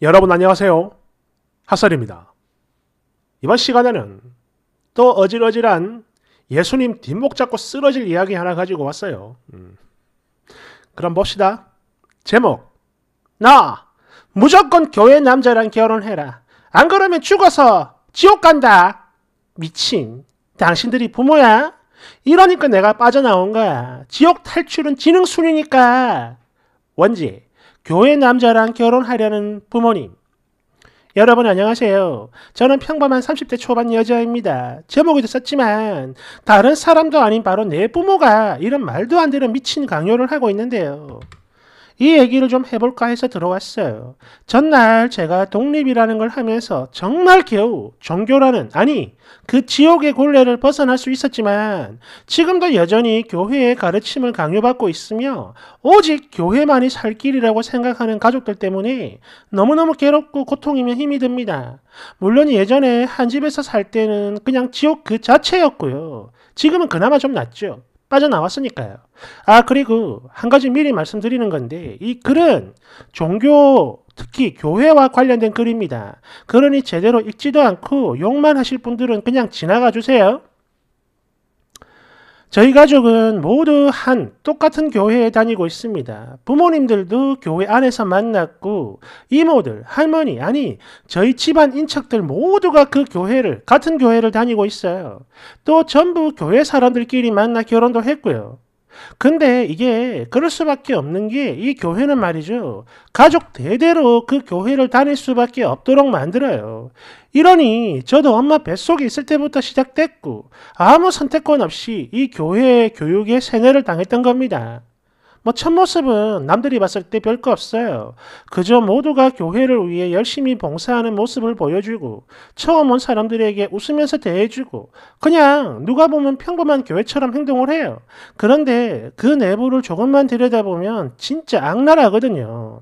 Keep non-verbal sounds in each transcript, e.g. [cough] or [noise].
여러분 안녕하세요. 핫설입니다. 이번 시간에는 또 어질어질한 예수님 뒷목 잡고 쓰러질 이야기 하나 가지고 왔어요. 음. 그럼 봅시다. 제목 나 무조건 교회 남자랑 결혼해라. 안 그러면 죽어서 지옥 간다. 미친 당신들이 부모야? 이러니까 내가 빠져나온 거야. 지옥 탈출은 지능순이니까. 원지 교회 남자랑 결혼하려는 부모님. 여러분 안녕하세요. 저는 평범한 30대 초반 여자입니다. 제목에도 썼지만 다른 사람도 아닌 바로 내 부모가 이런 말도 안 되는 미친 강요를 하고 있는데요. 이 얘기를 좀 해볼까 해서 들어왔어요. 전날 제가 독립이라는 걸 하면서 정말 겨우 종교라는, 아니, 그 지옥의 굴레를 벗어날 수 있었지만 지금도 여전히 교회의 가르침을 강요받고 있으며 오직 교회만이 살 길이라고 생각하는 가족들 때문에 너무너무 괴롭고 고통이며 힘이 듭니다. 물론 예전에 한 집에서 살 때는 그냥 지옥 그 자체였고요. 지금은 그나마 좀 낫죠. 빠져나왔으니까요. 아, 그리고 한 가지 미리 말씀드리는 건데, 이 글은 종교, 특히 교회와 관련된 글입니다. 그러니 제대로 읽지도 않고 욕만 하실 분들은 그냥 지나가 주세요. 저희 가족은 모두 한 똑같은 교회에 다니고 있습니다. 부모님들도 교회 안에서 만났고 이모들, 할머니, 아니 저희 집안 인척들 모두가 그 교회를 같은 교회를 다니고 있어요. 또 전부 교회 사람들끼리 만나 결혼도 했고요. 근데 이게 그럴 수밖에 없는 게 이 교회는 말이죠. 가족 대대로 그 교회를 다닐 수밖에 없도록 만들어요. 이러니 저도 엄마 뱃속에 있을 때부터 시작됐고 아무 선택권 없이 이 교회의 교육에 세뇌를 당했던 겁니다. 뭐 첫모습은 남들이 봤을 때 별거 없어요. 그저 모두가 교회를 위해 열심히 봉사하는 모습을 보여주고 처음 온 사람들에게 웃으면서 대해주고 그냥 누가 보면 평범한 교회처럼 행동을 해요. 그런데 그 내부를 조금만 들여다보면 진짜 악랄하거든요.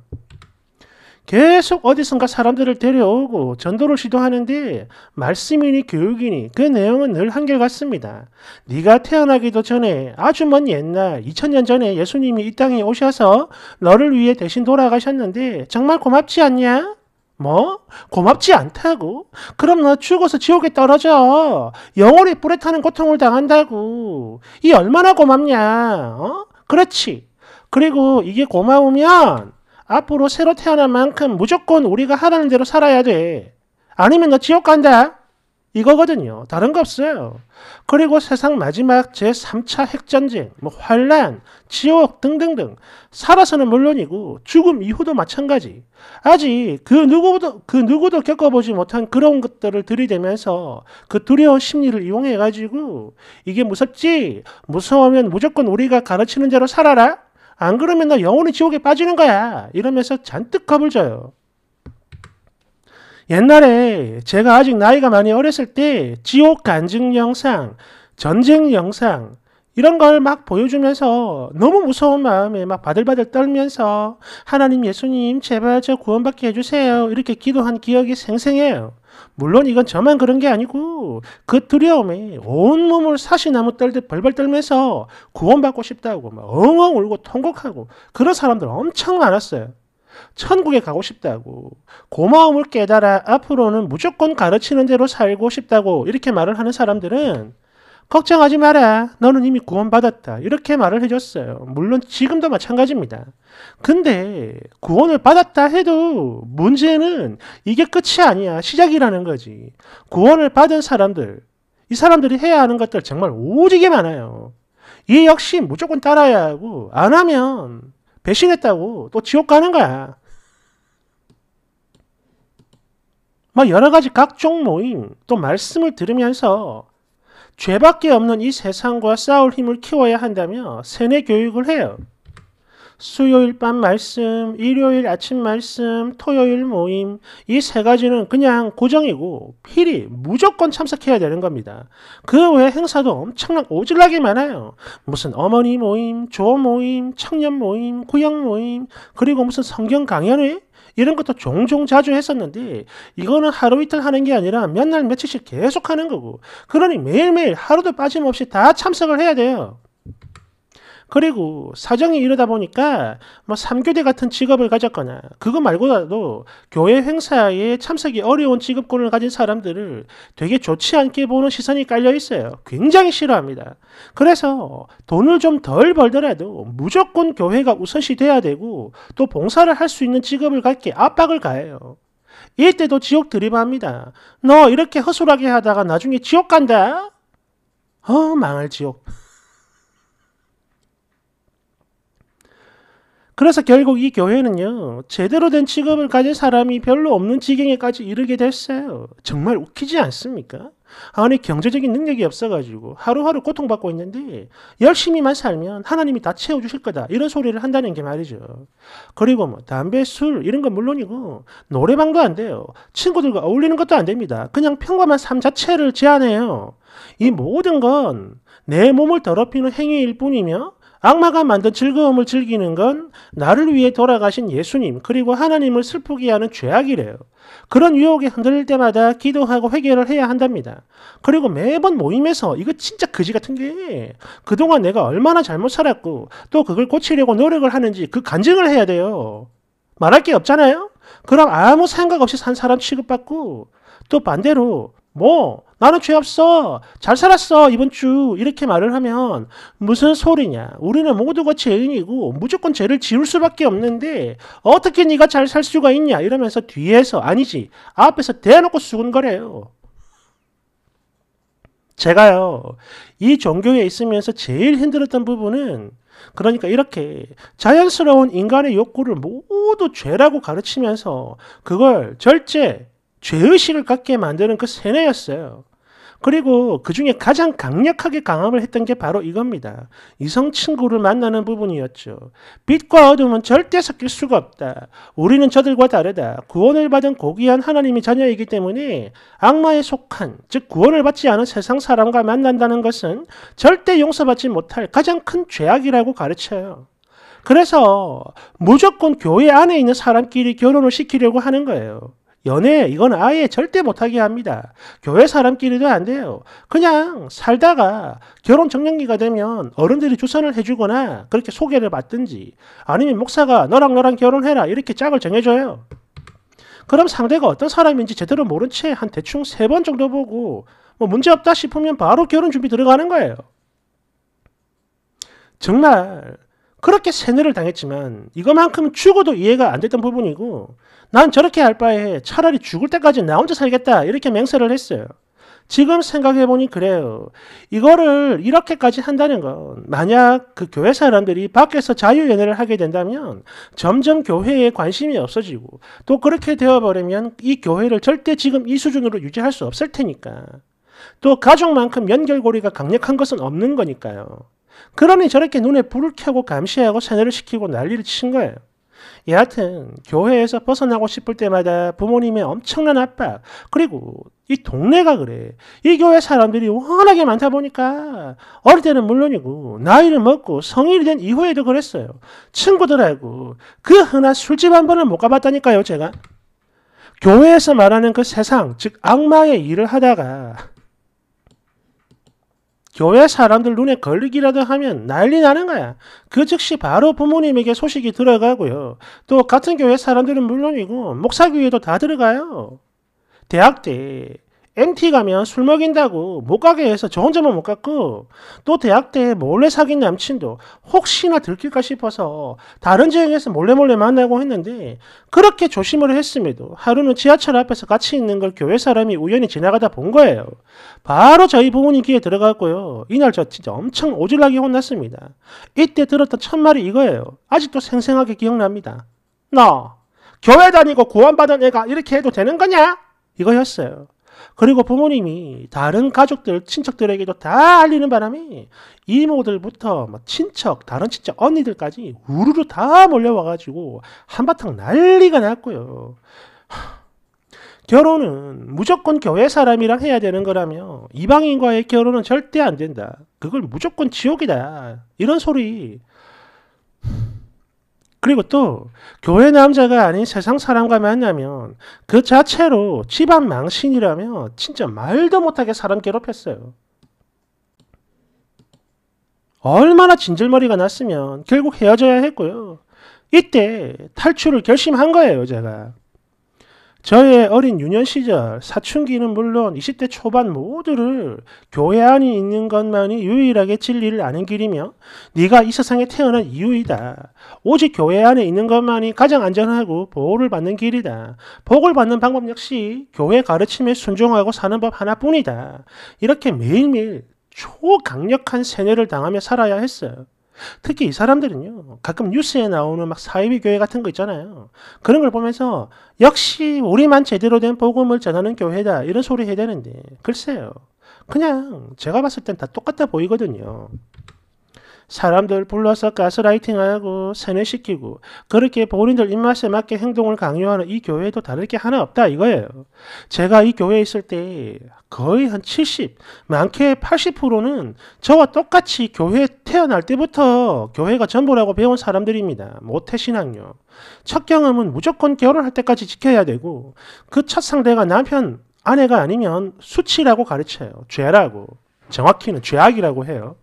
계속 어디선가 사람들을 데려오고 전도를 시도하는데 말씀이니 교육이니 그 내용은 늘 한결같습니다. 네가 태어나기도 전에 아주 먼 옛날 2000년 전에 예수님이 이 땅에 오셔서 너를 위해 대신 돌아가셨는데 정말 고맙지 않냐? 뭐? 고맙지 않다고? 그럼 너 죽어서 지옥에 떨어져. 영원히 뿔에 타는 고통을 당한다고. 이 얼마나 고맙냐? 어? 그렇지. 그리고 이게 고마우면 앞으로 새로 태어난 만큼 무조건 우리가 하라는 대로 살아야 돼. 아니면 너 지옥 간다. 이거거든요. 다른 거 없어요. 그리고 세상 마지막 제3차 핵전쟁, 뭐 환란, 지옥 등등등 살아서는 물론이고 죽음 이후도 마찬가지. 아직 그 누구도 그 누구도 겪어보지 못한 그런 것들을 들이대면서 그 두려운 심리를 이용해 가지고 이게 무섭지. 무서우면 무조건 우리가 가르치는 대로 살아라. 안 그러면 너 영원히 지옥에 빠지는 거야. 이러면서 잔뜩 겁을 줘요. 옛날에 제가 아직 나이가 많이 어렸을 때 지옥 간증 영상, 전쟁 영상, 이런 걸 막 보여주면서 너무 무서운 마음에 막 바들바들 떨면서 하나님 예수님 제발 저 구원받게 해주세요. 이렇게 기도한 기억이 생생해요. 물론 이건 저만 그런 게 아니고 그 두려움에 온몸을 사시나무 떨듯 벌벌 떨면서 구원받고 싶다고 막 엉엉 울고 통곡하고 그런 사람들 엄청 많았어요. 천국에 가고 싶다고 고마움을 깨달아 앞으로는 무조건 가르치는 대로 살고 싶다고 이렇게 말을 하는 사람들은 걱정하지 마라. 너는 이미 구원받았다. 이렇게 말을 해줬어요. 물론 지금도 마찬가지입니다. 근데 구원을 받았다 해도 문제는 이게 끝이 아니야. 시작이라는 거지. 구원을 받은 사람들, 이 사람들이 해야 하는 것들 정말 오지게 많아요. 이 역시 무조건 따라야 하고, 안 하면 배신했다고 또 지옥 가는 거야. 뭐 여러 가지 각종 모임, 또 말씀을 들으면서 죄밖에 없는 이 세상과 싸울 힘을 키워야 한다며 세뇌 교육을 해요. 수요일 밤 말씀, 일요일 아침 말씀, 토요일 모임 이 세 가지는 그냥 고정이고 필히 무조건 참석해야 되는 겁니다. 그 외 행사도 엄청난 오질나게 많아요. 무슨 어머니 모임, 조 모임, 청년 모임, 구역 모임, 그리고 무슨 성경 강연회 이런 것도 종종 자주 했었는데 이거는 하루 이틀 하는 게 아니라 몇 날 며칠씩 계속 하는 거고 그러니 매일매일 하루도 빠짐없이 다 참석을 해야 돼요. 그리고 사정이 이러다 보니까 뭐 삼교대 같은 직업을 가졌거나 그거 말고라도 교회 행사에 참석이 어려운 직업군을 가진 사람들을 되게 좋지 않게 보는 시선이 깔려 있어요. 굉장히 싫어합니다. 그래서 돈을 좀 덜 벌더라도 무조건 교회가 우선시 돼야 되고 또 봉사를 할 수 있는 직업을 갖게 압박을 가해요. 이때도 지옥 드림합니다. 너 이렇게 허술하게 하다가 나중에 지옥 간다? 어, 망할 지옥. 그래서 결국 이 교회는요, 제대로 된 직업을 가진 사람이 별로 없는 지경에까지 이르게 됐어요. 정말 웃기지 않습니까? 아니, 경제적인 능력이 없어가지고 하루하루 고통받고 있는데, 열심히만 살면 하나님이 다 채워주실 거다. 이런 소리를 한다는 게 말이죠. 그리고 뭐, 담배, 술, 이런 건 물론이고, 노래방도 안 돼요. 친구들과 어울리는 것도 안 됩니다. 그냥 평범한 삶 자체를 제안해요이 모든 건 내 몸을 더럽히는 행위일 뿐이며, 악마가 만든 즐거움을 즐기는 건 나를 위해 돌아가신 예수님 그리고 하나님을 슬프게 하는 죄악이래요. 그런 유혹에 흔들릴 때마다 기도하고 회개를 해야 한답니다. 그리고 매번 모임에서 이거 진짜 그지 같은 게 그동안 내가 얼마나 잘못 살았고 또 그걸 고치려고 노력을 하는지 그 간증을 해야 돼요. 말할 게 없잖아요. 그럼 아무 생각 없이 산 사람 취급받고 또 반대로 뭐 나는 죄 없어 잘 살았어 이번 주 이렇게 말을 하면 무슨 소리냐 우리는 모두가 죄인이고 무조건 죄를 지을 수밖에 없는데 어떻게 네가 잘 살 수가 있냐 이러면서 뒤에서 아니지 앞에서 대놓고 수군거려요 제가요 이 종교에 있으면서 제일 힘들었던 부분은 그러니까 이렇게 자연스러운 인간의 욕구를 모두 죄라고 가르치면서 그걸 절제 죄의식을 갖게 만드는 그 세뇌였어요. 그리고 그 중에 가장 강력하게 강압을 했던 게 바로 이겁니다. 이성 친구를 만나는 부분이었죠. 빛과 어둠은 절대 섞일 수가 없다. 우리는 저들과 다르다. 구원을 받은 고귀한 하나님의 자녀이기 때문에 악마에 속한, 즉 구원을 받지 않은 세상 사람과 만난다는 것은 절대 용서받지 못할 가장 큰 죄악이라고 가르쳐요. 그래서 무조건 교회 안에 있는 사람끼리 결혼을 시키려고 하는 거예요. 연애 이건 아예 절대 못하게 합니다. 교회 사람끼리도 안 돼요. 그냥 살다가 결혼 정년기가 되면 어른들이 주선을 해주거나 그렇게 소개를 받든지 아니면 목사가 너랑 너랑 결혼해라 이렇게 짝을 정해줘요. 그럼 상대가 어떤 사람인지 제대로 모른 채 한 대충 세 번 정도 보고 뭐 문제없다 싶으면 바로 결혼 준비 들어가는 거예요. 정말 그렇게 세뇌를 당했지만 이것만큼 죽어도 이해가 안 됐던 부분이고 난 저렇게 할 바에 차라리 죽을 때까지 나 혼자 살겠다 이렇게 맹세를 했어요. 지금 생각해보니 그래요. 이거를 이렇게까지 한다는 건 만약 그 교회 사람들이 밖에서 자유연애를 하게 된다면 점점 교회에 관심이 없어지고 또 그렇게 되어버리면 이 교회를 절대 지금 이 수준으로 유지할 수 없을 테니까. 또 가족만큼 연결고리가 강력한 것은 없는 거니까요. 그러니 저렇게 눈에 불을 켜고 감시하고 세뇌를 시키고 난리를 친 거예요. 예, 여하튼 교회에서 벗어나고 싶을 때마다 부모님의 엄청난 압박 그리고 이 동네가 그래 이 교회 사람들이 워낙에 많다 보니까 어릴 때는 물론이고 나이를 먹고 성인이 된 이후에도 그랬어요 친구들하고 그 흔한 술집 한번은못 가봤다니까요 제가 교회에서 말하는 그 세상 즉 악마의 일을 하다가 교회 사람들 눈에 걸리기라도 하면 난리 나는 거야. 그 즉시 바로 부모님에게 소식이 들어가고요. 또 같은 교회 사람들은 물론이고 목사교회도 다 들어가요. 대학 때 MT 가면 술 먹인다고 못 가게 해서 저 혼자만 못 갔고 또 대학 때 몰래 사귄 남친도 혹시나 들킬까 싶어서 다른 지역에서 몰래 몰래 만나고 했는데 그렇게 조심을 했음에도 하루는 지하철 앞에서 같이 있는 걸 교회 사람이 우연히 지나가다 본 거예요. 바로 저희 부모님 귀에 들어갔고요. 이날 저 진짜 엄청 오질나게 혼났습니다. 이때 들었던 첫 말이 이거예요. 아직도 생생하게 기억납니다. 너 교회 다니고 구원받은 애가 이렇게 해도 되는 거냐? 이거였어요. 그리고 부모님이 다른 가족들, 친척들에게도 다 알리는 바람에 이모들부터 뭐 친척, 다른 친척, 언니들까지 우르르 다 몰려와가지고 한바탕 난리가 났고요. 결혼은 무조건 교회 사람이랑 해야 되는 거라며 이방인과의 결혼은 절대 안 된다. 그걸 무조건 지옥이다. 이런 소리. 그리고 또 교회 남자가 아닌 세상 사람과 만나면 그 자체로 집안 망신이라며 진짜 말도 못하게 사람 괴롭혔어요. 얼마나 진절머리가 났으면 결국 헤어져야 했고요. 이때 탈출을 결심한 거예요, 제가. 저의 어린 유년 시절 사춘기는 물론 20대 초반 모두를 교회 안에 있는 것만이 유일하게 진리를 아는 길이며 네가 이 세상에 태어난 이유이다. 오직 교회 안에 있는 것만이 가장 안전하고 보호를 받는 길이다. 복을 받는 방법 역시 교회 가르침에 순종하고 사는 법 하나뿐이다. 이렇게 매일매일 초강력한 세뇌를 당하며 살아야 했어요. 특히 이 사람들은요, 가끔 뉴스에 나오는 막 사이비 교회 같은 거 있잖아요. 그런 걸 보면서, 역시 우리만 제대로 된 복음을 전하는 교회다. 이런 소리 해야 되는데, 글쎄요. 그냥 제가 봤을 땐 다 똑같아 보이거든요. 사람들 불러서 가스라이팅하고 세뇌시키고 그렇게 본인들 입맛에 맞게 행동을 강요하는 이 교회도 다를 게 하나 없다 이거예요. 제가 이 교회에 있을 때 거의 한 70, 많게 80%는 저와 똑같이 교회 태어날 때부터 교회가 전부라고 배운 사람들입니다. 모태신앙요. 첫 경험은 무조건 결혼할 때까지 지켜야 되고 그 첫 상대가 남편, 아내가 아니면 수치라고 가르쳐요. 죄라고. 정확히는 죄악이라고 해요.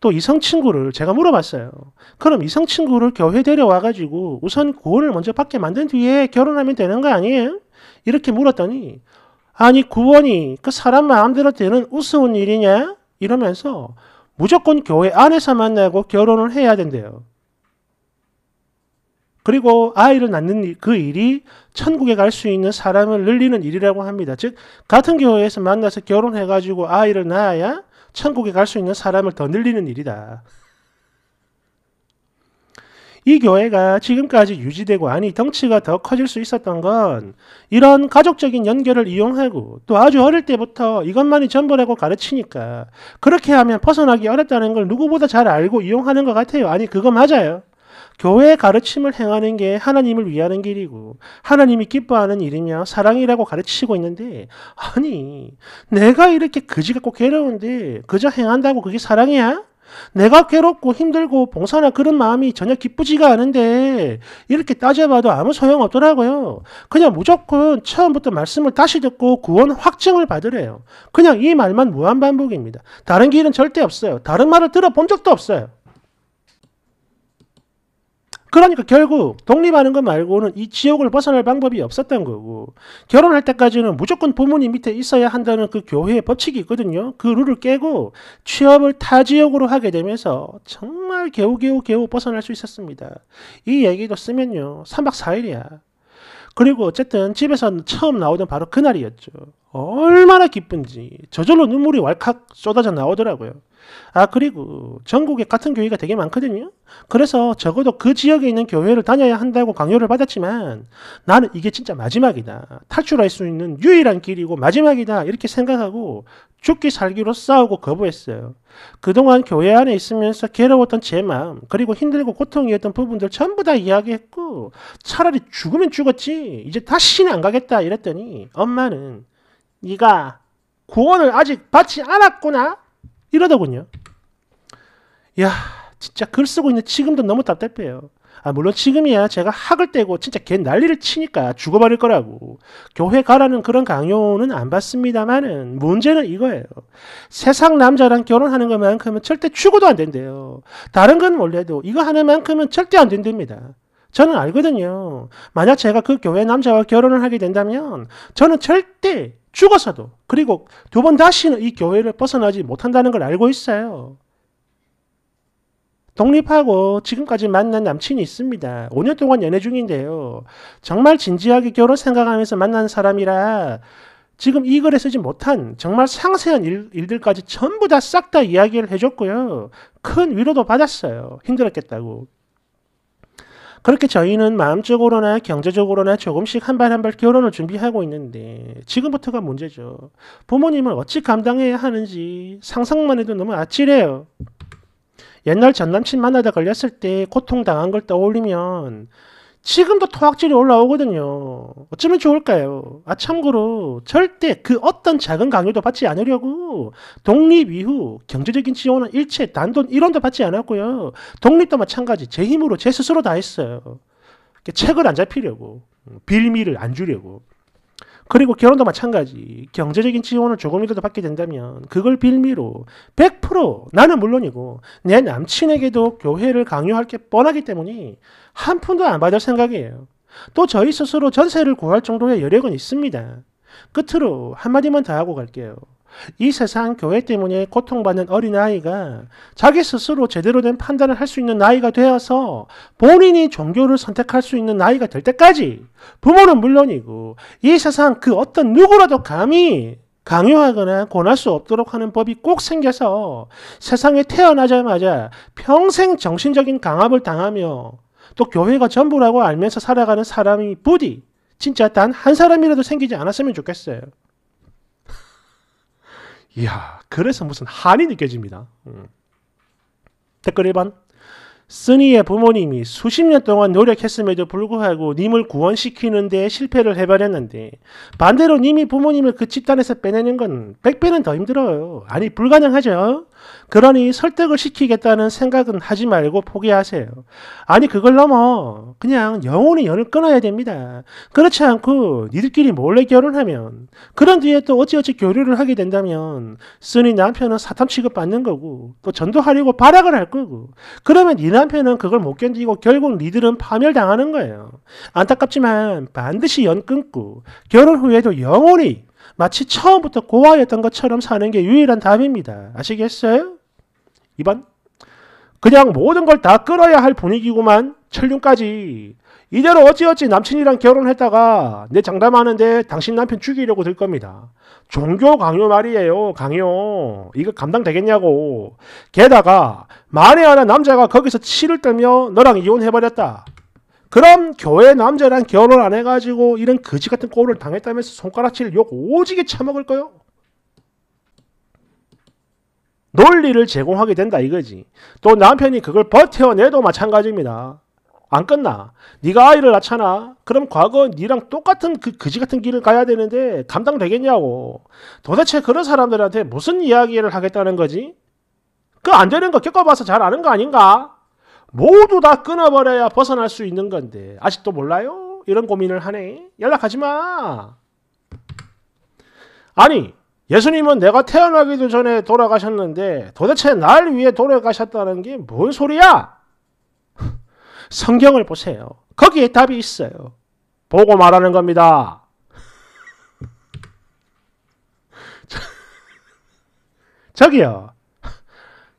또 이성 친구를 제가 물어봤어요. 그럼 이성 친구를 교회 데려와가지고 우선 구원을 먼저 받게 만든 뒤에 결혼하면 되는 거 아니에요? 이렇게 물었더니 아니 구원이 그 사람 마음대로 되는 우스운 일이냐? 이러면서 무조건 교회 안에서 만나고 결혼을 해야 된대요. 그리고 아이를 낳는 그 일이 천국에 갈 수 있는 사람을 늘리는 일이라고 합니다. 즉 같은 교회에서 만나서 결혼해가지고 아이를 낳아야 천국에 갈 수 있는 사람을 더 늘리는 일이다. 이 교회가 지금까지 유지되고 아니 덩치가 더 커질 수 있었던 건 이런 가족적인 연결을 이용하고 또 아주 어릴 때부터 이것만이 전부라고 가르치니까 그렇게 하면 벗어나기 어렵다는 걸 누구보다 잘 알고 이용하는 것 같아요. 아니 그거 맞아요. 교회의 가르침을 행하는 게 하나님을 위하는 길이고 하나님이 기뻐하는 일이며 사랑이라고 가르치고 있는데 아니 내가 이렇게 그지 같고 괴로운데 그저 행한다고 그게 사랑이야? 내가 괴롭고 힘들고 봉사나 그런 마음이 전혀 기쁘지가 않은데 이렇게 따져봐도 아무 소용없더라고요. 그냥 무조건 처음부터 말씀을 다시 듣고 구원 확증을 받으래요. 그냥 이 말만 무한반복입니다. 다른 길은 절대 없어요. 다른 말을 들어본 적도 없어요. 그러니까 결국 독립하는 것 말고는 이 지옥을 벗어날 방법이 없었던 거고 결혼할 때까지는 무조건 부모님 밑에 있어야 한다는 그 교회의 법칙이 있거든요. 그 룰을 깨고 취업을 타지역으로 하게 되면서 정말 개우개우 개우 벗어날 수 있었습니다. 이 얘기도 쓰면요. 3박 4일이야. 그리고 어쨌든 집에서 처음 나오던 바로 그날이었죠. 얼마나 기쁜지 저절로 눈물이 왈칵 쏟아져 나오더라고요. 아, 그리고 전국에 같은 교회가 되게 많거든요. 그래서 적어도 그 지역에 있는 교회를 다녀야 한다고 강요를 받았지만 나는 이게 진짜 마지막이다. 탈출할 수 있는 유일한 길이고 마지막이다. 이렇게 생각하고 죽기 살기로 싸우고 거부했어요. 그동안 교회 안에 있으면서 괴로웠던 제 마음, 그리고 힘들고 고통이었던 부분들 전부 다 이야기했고 차라리 죽으면 죽었지. 이제 다시는 안 가겠다. 이랬더니 엄마는 네가 구원을 아직 받지 않았구나. 이러더군요. 야, 진짜 글 쓰고 있는 지금도 너무 답답해요. 아, 물론 지금이야 제가 학을 떼고 진짜 개 난리를 치니까 죽어버릴 거라고. 교회 가라는 그런 강요는 안 받습니다만은 문제는 이거예요. 세상 남자랑 결혼하는 것만큼은 절대 죽어도 안 된대요. 다른 건몰라도 이거 하는만큼은 절대 안 된답니다. 저는 알거든요. 만약 제가 그 교회 남자와 결혼을 하게 된다면 저는 절대 죽어서도 그리고 두 번 다시는 이 교회를 벗어나지 못한다는 걸 알고 있어요. 독립하고 지금까지 만난 남친이 있습니다. 5년 동안 연애 중인데요. 정말 진지하게 결혼 생각하면서 만난 사람이라 지금 이 글에 쓰지 못한 정말 상세한 일, 일들까지 전부 다 싹 다 이야기를 해줬고요. 큰 위로도 받았어요. 힘들었겠다고. 그렇게 저희는 마음적으로나 경제적으로나 조금씩 한 발 한 발 결혼을 준비하고 있는데 지금부터가 문제죠. 부모님을 어찌 감당해야 하는지 상상만 해도 너무 아찔해요. 옛날 전남친 만나다 걸렸을 때 고통당한 걸 떠올리면 지금도 토악질이 올라오거든요. 어쩌면 좋을까요? 아, 참고로 절대 그 어떤 작은 강요도 받지 않으려고 독립 이후 경제적인 지원은 일체 단돈 1원도 받지 않았고요. 독립도 마찬가지 제 힘으로 제 스스로 다 했어요. 책을 안 잡히려고, 음, 빌미를 안 주려고. 그리고 결혼도 마찬가지. 경제적인 지원을 조금이라도 받게 된다면 그걸 빌미로 100% 나는 물론이고 내 남친에게도 교회를 강요할 게 뻔하기 때문에 한 푼도 안 받을 생각이에요. 또 저희 스스로 전세를 구할 정도의 여력은 있습니다. 끝으로 한마디만 더 하고 갈게요. 이 세상 교회 때문에 고통받는 어린아이가 자기 스스로 제대로 된 판단을 할 수 있는 나이가 되어서 본인이 종교를 선택할 수 있는 나이가 될 때까지 부모는 물론이고 이 세상 그 어떤 누구라도 감히 강요하거나 권할 수 없도록 하는 법이 꼭 생겨서 세상에 태어나자마자 평생 정신적인 강압을 당하며 또 교회가 전부라고 알면서 살아가는 사람이 부디 진짜 단 한 사람이라도 생기지 않았으면 좋겠어요. 이야, 그래서 무슨 한이 느껴집니다. 음. 댓글 1번. 쓰니의 부모님이 수십 년 동안 노력했음에도 불구하고 님을 구원시키는데 실패를 해버렸는데 반대로 님이 부모님을 그 집단에서 빼내는 건 100배는 더 힘들어요. 아니 불가능하죠. 그러니 설득을 시키겠다는 생각은 하지 말고 포기하세요. 아니 그걸 넘어 그냥 영원히 연을 끊어야 됩니다. 그렇지 않고 니들끼리 몰래 결혼하면 그런 뒤에 또 어찌어찌 교류를 하게 된다면 쓰니 남편은 사탐 취급받는 거고 또 전도하려고 발악을 할 거고 그러면 네 남편은 그걸 못 견디고 결국 니들은 파멸당하는 거예요. 안타깝지만 반드시 연 끊고 결혼 후에도 영원히 마치 처음부터 고아였던 것처럼 사는 게 유일한 답입니다. 아시겠어요? 2번. 그냥 모든 걸 다 끌어야 할 분위기구만 철륜까지 이대로 어찌어찌 남친이랑 결혼했다가 내 장담하는데 당신 남편 죽이려고 들 겁니다. 종교 강요 말이에요. 강요. 이거 감당되겠냐고. 게다가 만에 하나 남자가 거기서 치를 떨며 너랑 이혼해버렸다. 그럼 교회 남자랑 결혼 안 해가지고 이런 거지 같은 꼴을 당했다면서 손가락질 욕 오지게 처먹을 거요? 논리를 제공하게 된다 이거지. 또 남편이 그걸 버텨내도 마찬가지입니다. 안 끝나. 네가 아이를 낳잖아. 그럼 과거 니랑 똑같은 그 거지 같은 길을 가야 되는데 감당되겠냐고. 도대체 그런 사람들한테 무슨 이야기를 하겠다는 거지? 그 안 되는 거 겪어봐서 잘 아는 거 아닌가? 모두 다 끊어버려야 벗어날 수 있는 건데 아직도 몰라요? 이런 고민을 하네. 연락하지 마. 아니 예수님은 내가 태어나기도 전에 돌아가셨는데 도대체 날 위해 돌아가셨다는 게 뭔 소리야? 성경을 보세요. 거기에 답이 있어요. 보고 말하는 겁니다. [laughs] 저기요.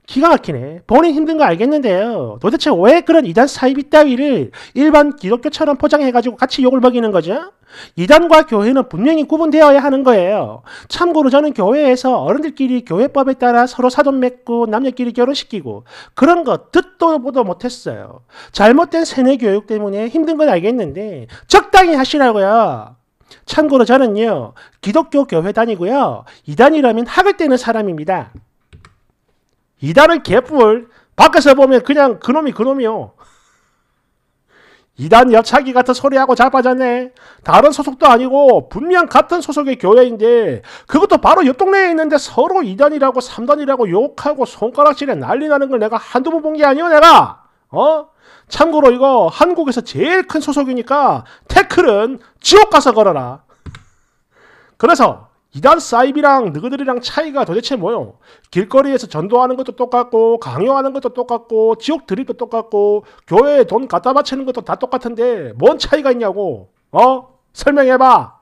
기가 막히네. 본인 힘든 거 알겠는데요. 도대체 왜 그런 이단 사이비 따위를 일반 기독교처럼 포장해가지고 같이 욕을 먹이는 거죠? 이단과 교회는 분명히 구분되어야 하는 거예요. 참고로 저는 교회에서 어른들끼리 교회법에 따라 서로 사돈 맺고 남녀끼리 결혼시키고 그런 거 듣도 보도 못했어요. 잘못된 세뇌 교육 때문에 힘든 건 알겠는데 적당히 하시라고요. 참고로 저는요, 기독교 교회 다니고요, 이단이라면 학을 떼는 사람입니다. 이단은 개뿔. 밖에서 보면 그냥 그놈이 그놈이요. 이단 여차기 같은 소리하고 잘 빠졌네. 다른 소속도 아니고 분명 같은 소속의 교회인데 그것도 바로 옆 동네에 있는데 서로 이단이라고 삼단이라고 욕하고 손가락질에 난리 나는 걸 내가 한두 번 본 게 아니오 내가. 어? 참고로 이거 한국에서 제일 큰 소속이니까 태클은 지옥 가서 걸어라. 그래서 이단 사이비랑 너희들이랑 차이가 도대체 뭐요? 길거리에서 전도하는 것도 똑같고 강요하는 것도 똑같고 지옥 드립도 똑같고 교회에 돈 갖다 바치는 것도 다 똑같은데 뭔 차이가 있냐고 어? 설명해봐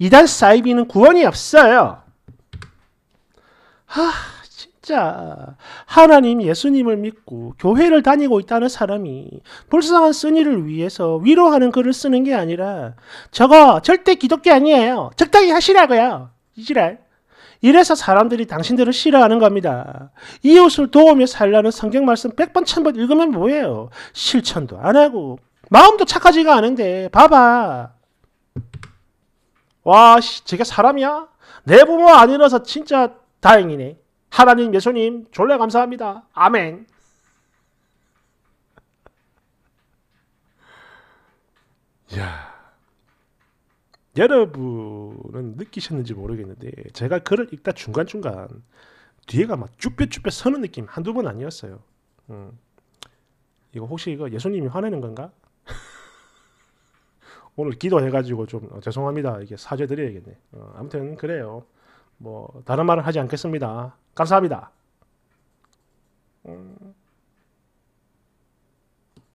이단 사이비는 구원이 없어요 하... 진짜 하나님 예수님을 믿고 교회를 다니고 있다는 사람이 불쌍한 쓴이를 위해서 위로하는 글을 쓰는 게 아니라 저거 절대 기독교 아니에요. 적당히 하시라고요. 이지랄. 이래서 사람들이 당신들을 싫어하는 겁니다. 이웃을 도우며 살라는 성경 말씀 100번, 1000번 읽으면 뭐예요? 실천도 안 하고 마음도 착하지가 않은데 봐봐. 와, 씨, 제가 사람이야? 내 부모 아니라서 진짜 다행이네. 하나님 예수님 졸래 감사합니다. 아멘. 야 여러분은 느끼셨는지 모르겠는데 제가 글을 읽다 중간중간 뒤에가 막 쭈뼛쭈뼛 서는 느낌 한두 번 아니었어요. 음. 이거 혹시 이거 예수님이 화내는 건가? [laughs] 오늘 기도해가지고 좀 어, 죄송합니다. 이게 사죄 드려야겠네. 어, 아무튼 그래요. 뭐 다른 말은 하지 않겠습니다. 감사합니다. 음.